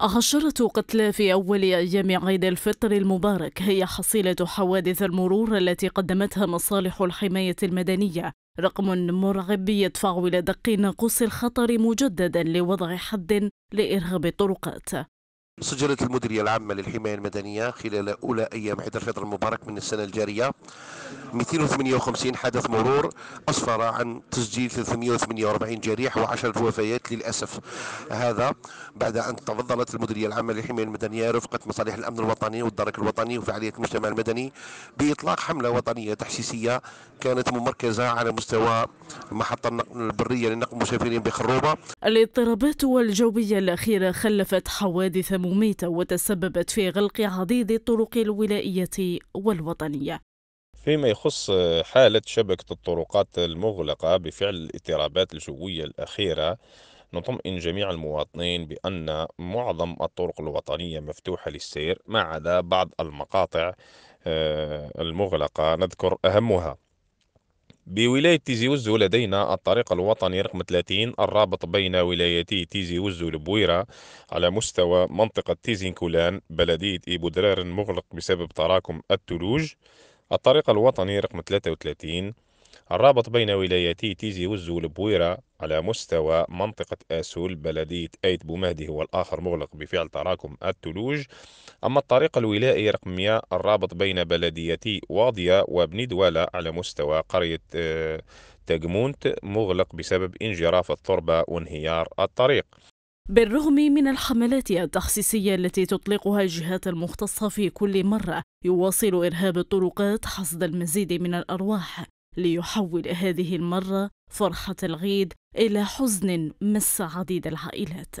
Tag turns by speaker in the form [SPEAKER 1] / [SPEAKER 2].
[SPEAKER 1] عشرة قتلى في أول أيام عيد الفطر المبارك هي حصيلة حوادث المرور التي قدمتها مصالح الحماية المدنية رقم مرعب يدفع إلى دق ناقوس الخطر مجددا لوضع حد لإرهاب الطرقات
[SPEAKER 2] سجلت المديرية العامة للحماية المدنية خلال أولى أيام عيد الفطر المبارك من السنة الجارية 258 حدث مرور أسفر عن تسجيل 348 جريح و10 وفيات للأسف هذا بعد أن تفضلت المديرية العامة للحماية المدنية رفقة مصالح الأمن الوطني والدرك الوطني وفعالية المجتمع المدني بإطلاق حملة وطنية تحسيسية كانت ممركزة على مستوى محطة النقل البرية لنقل المسافرين بخروبة
[SPEAKER 1] الاضطرابات والجوية الأخيرة خلفت حوادث مميتة وتسببت في غلق عديد الطرق الولائية والوطنية
[SPEAKER 3] فيما يخص حالة شبكة الطرقات المغلقة بفعل الاضطرابات الجوية الأخيرة نطمئن جميع المواطنين بأن معظم الطرق الوطنية مفتوحة للسير ما عدا بعض المقاطع آه، المغلقة نذكر أهمها بولاية تيزي وزو لدينا الطريق الوطني رقم 30 الرابط بين ولايتي تيزي وزو البويرة على مستوى منطقة تيزينكولان بلدية إيبودرار مغلق بسبب تراكم الثلوج الطريق الوطني رقم 33 الرابط بين ولايتي تيزي وزو والبويرة على مستوى منطقة آسول بلدية آيت بومهدي هو الآخر مغلق بفعل تراكم الثلوج أما الطريق الولائي رقم 100 الرابط بين بلديتي واضية وبني دوالة على مستوى قرية آه، تاجمونت مغلق بسبب انجراف التربة وانهيار الطريق
[SPEAKER 1] بالرغم من الحملات التخصيصية التي تطلقها الجهات المختصة في كل مرة يواصل إرهاب الطرقات حصد المزيد من الأرواح ليحول هذه المرة فرحة العيد إلى حزن مس عديد العائلات